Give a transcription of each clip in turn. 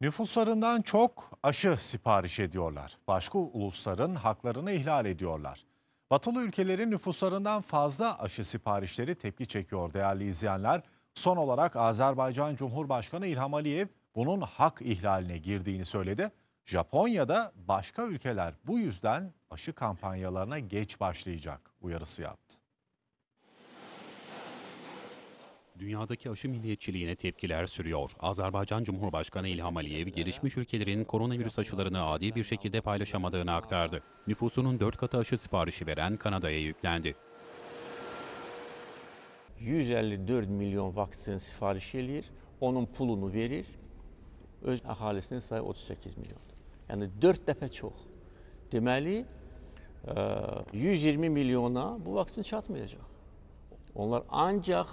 Nüfuslarından çok aşı sipariş ediyorlar. Başka ulusların haklarını ihlal ediyorlar. Batılı ülkelerin nüfuslarından fazla aşı siparişleri tepki çekiyor değerli izleyenler. Son olarak Azerbaycan Cumhurbaşkanı İlham Aliyev bunun hak ihlaline girdiğini söyledi. Japonya'da başka ülkeler bu yüzden aşı kampanyalarına geç başlayacak uyarısı yaptı. Dünyadaki aşı milliyetçiliğine tepkiler sürüyor. Azerbaycan Cumhurbaşkanı İlham Aliyev, gelişmiş ülkelerin koronavirüs aşılarını adil bir şekilde paylaşamadığını aktardı. Nüfusunun dört katı aşı siparişi veren Kanada'ya yüklendi. 154 milyon vaksin sipariş edilir, onun pulunu verir. Öz ahalisinin sayı 38 milyon. Yani 4 dəfə çok. Demeli 120 milyona bu vaksin çatmayacak. Onlar ancak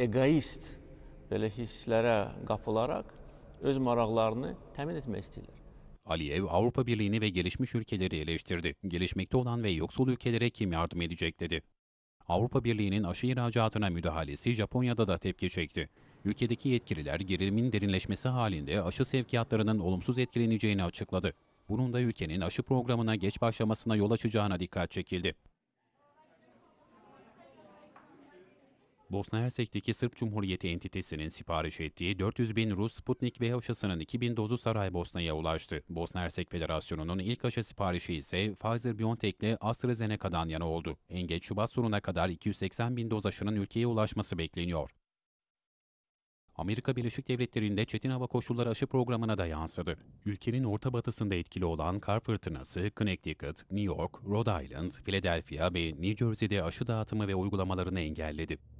egoist belə hisslərə qapılaraq öz maraqlarını təmin etmək istəyirlər. Aliyev Avrupa Birliği'ni ve gelişmiş ülkeleri eleştirdi. Gelişmekte olan ve yoksul ülkelere kim yardım edecek dedi. Avrupa Birliği'nin aşı ihracatına müdahalesi Japonya'da da tepki çekti. Ülkedeki yetkililer gerilimin derinleşmesi halinde aşı sevkiyatlarının olumsuz etkileneceğini açıkladı. Bunun da ülkenin aşı programına geç başlamasına yol açacağına dikkat çekildi. Bosna Hersek'teki Sırp Cumhuriyeti entitesinin sipariş ettiği 400 bin Rus Sputnik V aşısının 2000 dozu Saraybosna'ya ulaştı. Bosna Hersek Federasyonu'nun ilk aşı siparişi ise Pfizer-BioNTech ile AstraZeneca'dan yana oldu. En geç Şubat sonuna kadar 280 bin doz aşının ülkeye ulaşması bekleniyor. Amerika Birleşik Devletleri'nde çetin hava koşulları aşı programına da yansıdı. Ülkenin orta batısında etkili olan kar fırtınası, Connecticut, New York, Rhode Island, Philadelphia ve New Jersey'de aşı dağıtımı ve uygulamalarını engelledi.